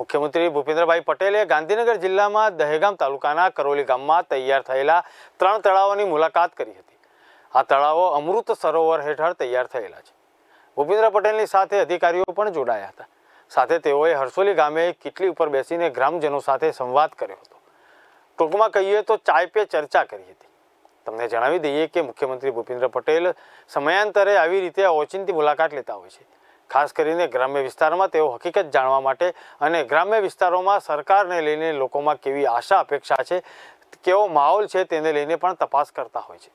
મુખ્યમંત્રી ભૂપેન્દ્રભાઈ પટેલે ગાંધીનગર જિલ્લામાં દહેગામ તાલુકાના કરોલી ગામમાં તૈયાર થયેલા ત્રણ તળાવોની મુલાકાત કરી હતી આ તળાવો અમૃત સરોવર હેઠળ તૈયાર થયેલા છે ભૂપેન્દ્ર પટેલની સાથે અધિકારીઓ પણ જોડાયા હતા સાથે તેઓએ હરસોલી ગામે કીટલી ઉપર બેસીને ગ્રામજનો સાથે સંવાદ કર્યો હતો ટૂંકમાં કહીએ તો ચાય પે ચર્ચા કરી હતી તમને જણાવી દઈએ કે મુખ્યમંત્રી ભૂપેન્દ્ર પટેલ સમયાંતરે આવી રીતે ઓચિંતી મુલાકાત લેતા હોય છે ખાસ કરીને ગ્રામ્ય વિસ્તારમાં તેઓ હકીકત જાણવા માટે અને ગ્રામ્ય વિસ્તારોમાં સરકારને લઈને લોકોમાં કેવી આશા અપેક્ષા છે કેવો માહોલ છે તેને લઈને પણ તપાસ કરતા હોય છે